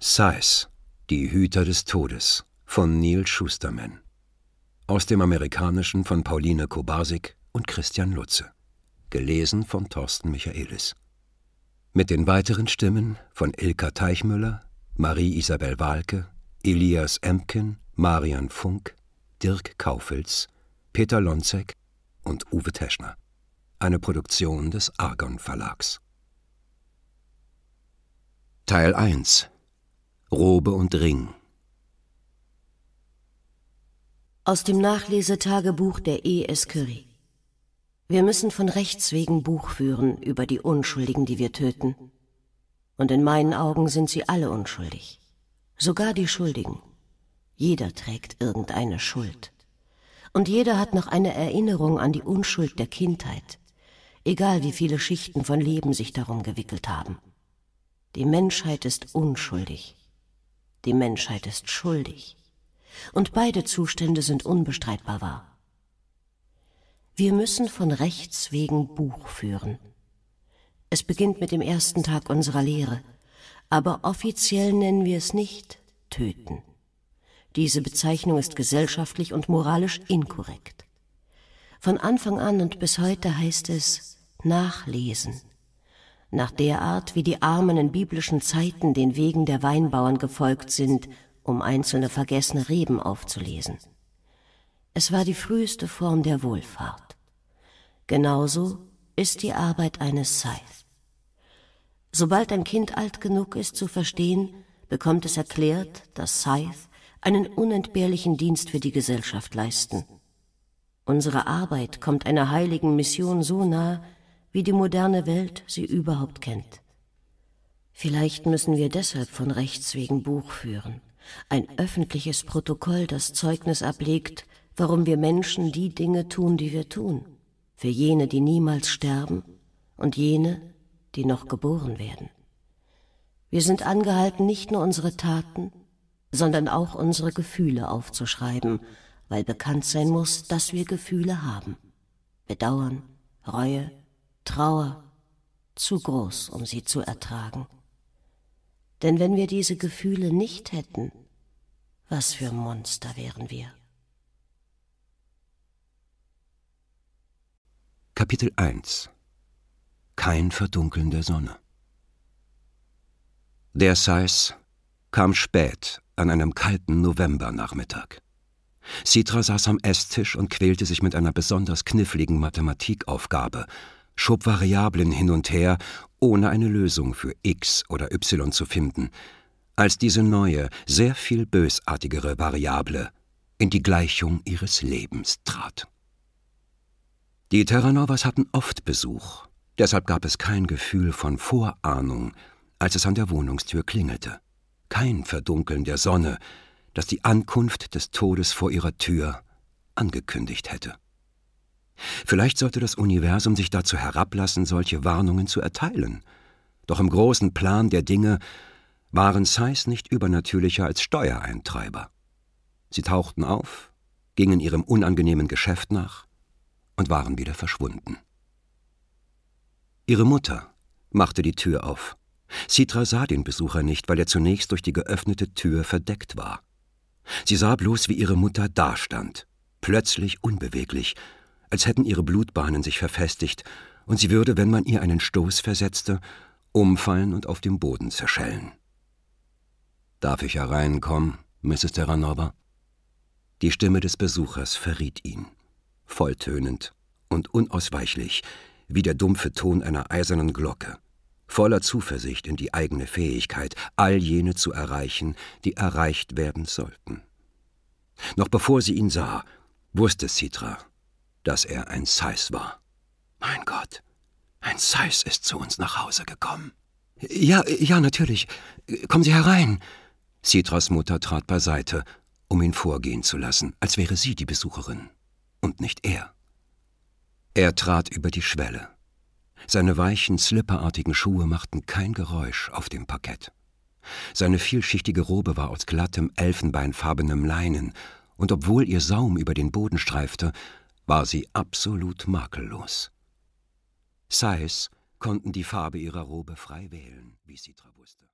Size, die Hüter des Todes von Neil Schusterman. Aus dem Amerikanischen von Pauline Kobasik und Christian Lutze. Gelesen von Thorsten Michaelis. Mit den weiteren Stimmen von Ilka Teichmüller, Marie-Isabel Walke, Elias Emken, Marian Funk, Dirk Kaufels, Peter Lonzek und Uwe Teschner. Eine Produktion des Argon Verlags. Teil 1 Robe und Ring. Aus dem Nachlesetagebuch der E.S. Curry. Wir müssen von Rechts wegen Buch führen über die Unschuldigen, die wir töten. Und in meinen Augen sind sie alle unschuldig. Sogar die Schuldigen. Jeder trägt irgendeine Schuld. Und jeder hat noch eine Erinnerung an die Unschuld der Kindheit, egal wie viele Schichten von Leben sich darum gewickelt haben. Die Menschheit ist unschuldig die Menschheit ist schuldig. Und beide Zustände sind unbestreitbar wahr. Wir müssen von Rechts wegen Buch führen. Es beginnt mit dem ersten Tag unserer Lehre, aber offiziell nennen wir es nicht töten. Diese Bezeichnung ist gesellschaftlich und moralisch inkorrekt. Von Anfang an und bis heute heißt es nachlesen, nach der Art, wie die Armen in biblischen Zeiten den Wegen der Weinbauern gefolgt sind, um einzelne vergessene Reben aufzulesen. Es war die früheste Form der Wohlfahrt. Genauso ist die Arbeit eines Scythe. Sobald ein Kind alt genug ist zu verstehen, bekommt es erklärt, dass Scythe einen unentbehrlichen Dienst für die Gesellschaft leisten. Unsere Arbeit kommt einer heiligen Mission so nahe, wie die moderne Welt sie überhaupt kennt. Vielleicht müssen wir deshalb von Rechts wegen Buch führen, ein öffentliches Protokoll, das Zeugnis ablegt, warum wir Menschen die Dinge tun, die wir tun, für jene, die niemals sterben und jene, die noch geboren werden. Wir sind angehalten, nicht nur unsere Taten, sondern auch unsere Gefühle aufzuschreiben, weil bekannt sein muss, dass wir Gefühle haben. Bedauern, Reue, Trauer zu groß, um sie zu ertragen. Denn wenn wir diese Gefühle nicht hätten, was für Monster wären wir. Kapitel 1 Kein Verdunkeln der Sonne Der Seis kam spät an einem kalten Novembernachmittag. Citra saß am Esstisch und quälte sich mit einer besonders kniffligen Mathematikaufgabe, schob Variablen hin und her, ohne eine Lösung für x oder y zu finden, als diese neue, sehr viel bösartigere Variable in die Gleichung ihres Lebens trat. Die Terranovas hatten oft Besuch, deshalb gab es kein Gefühl von Vorahnung, als es an der Wohnungstür klingelte, kein Verdunkeln der Sonne, das die Ankunft des Todes vor ihrer Tür angekündigt hätte. Vielleicht sollte das Universum sich dazu herablassen, solche Warnungen zu erteilen. Doch im großen Plan der Dinge waren Sais nicht übernatürlicher als Steuereintreiber. Sie tauchten auf, gingen ihrem unangenehmen Geschäft nach und waren wieder verschwunden. Ihre Mutter machte die Tür auf. Citra sah den Besucher nicht, weil er zunächst durch die geöffnete Tür verdeckt war. Sie sah bloß, wie ihre Mutter dastand, plötzlich unbeweglich, als hätten ihre Blutbahnen sich verfestigt, und sie würde, wenn man ihr einen Stoß versetzte, umfallen und auf dem Boden zerschellen. Darf ich hereinkommen, Mrs. Terranova? Die Stimme des Besuchers verriet ihn, volltönend und unausweichlich, wie der dumpfe Ton einer eisernen Glocke, voller Zuversicht in die eigene Fähigkeit, all jene zu erreichen, die erreicht werden sollten. Noch bevor sie ihn sah, wusste Citra, dass er ein Seis war. Mein Gott, ein Seis ist zu uns nach Hause gekommen. Ja, ja, natürlich. Kommen Sie herein. Citras Mutter trat beiseite, um ihn vorgehen zu lassen, als wäre sie die Besucherin und nicht er. Er trat über die Schwelle. Seine weichen, slipperartigen Schuhe machten kein Geräusch auf dem Parkett. Seine vielschichtige Robe war aus glattem, elfenbeinfarbenem Leinen, und obwohl ihr Saum über den Boden streifte, war sie absolut makellos. Sais konnten die Farbe ihrer Robe frei wählen, wie Citra wusste.